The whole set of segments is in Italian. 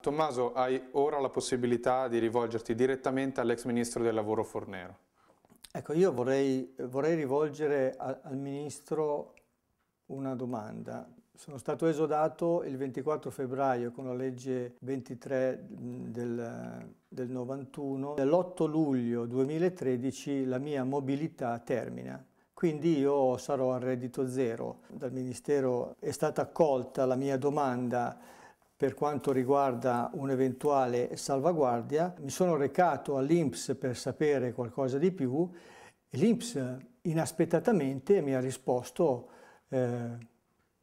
Tommaso, hai ora la possibilità di rivolgerti direttamente all'ex ministro del lavoro Fornero. Ecco, io vorrei, vorrei rivolgere a, al ministro una domanda. Sono stato esodato il 24 febbraio con la legge 23 del, del 91. L'8 luglio 2013 la mia mobilità termina. Quindi io sarò a reddito zero. Dal Ministero è stata accolta la mia domanda per quanto riguarda un'eventuale salvaguardia. Mi sono recato all'Inps per sapere qualcosa di più e l'Inps inaspettatamente mi ha risposto eh,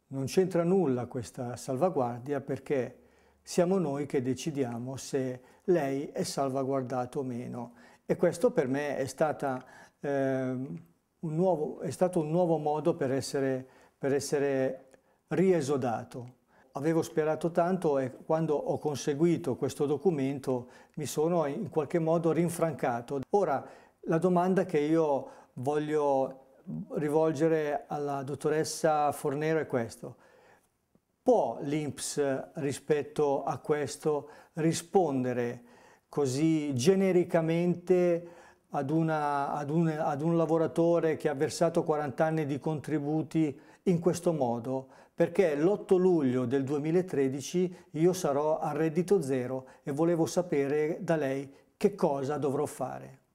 non c'entra nulla questa salvaguardia perché siamo noi che decidiamo se lei è salvaguardato o meno. E questo per me è, stata, eh, un, nuovo, è stato un nuovo modo per essere, per essere riesodato avevo sperato tanto e quando ho conseguito questo documento mi sono in qualche modo rinfrancato. Ora, la domanda che io voglio rivolgere alla dottoressa Fornero è questa. Può l'INPS rispetto a questo rispondere così genericamente ad, una, ad, un, ad un lavoratore che ha versato 40 anni di contributi in questo modo, perché l'8 luglio del 2013 io sarò a reddito zero e volevo sapere da lei che cosa dovrò fare.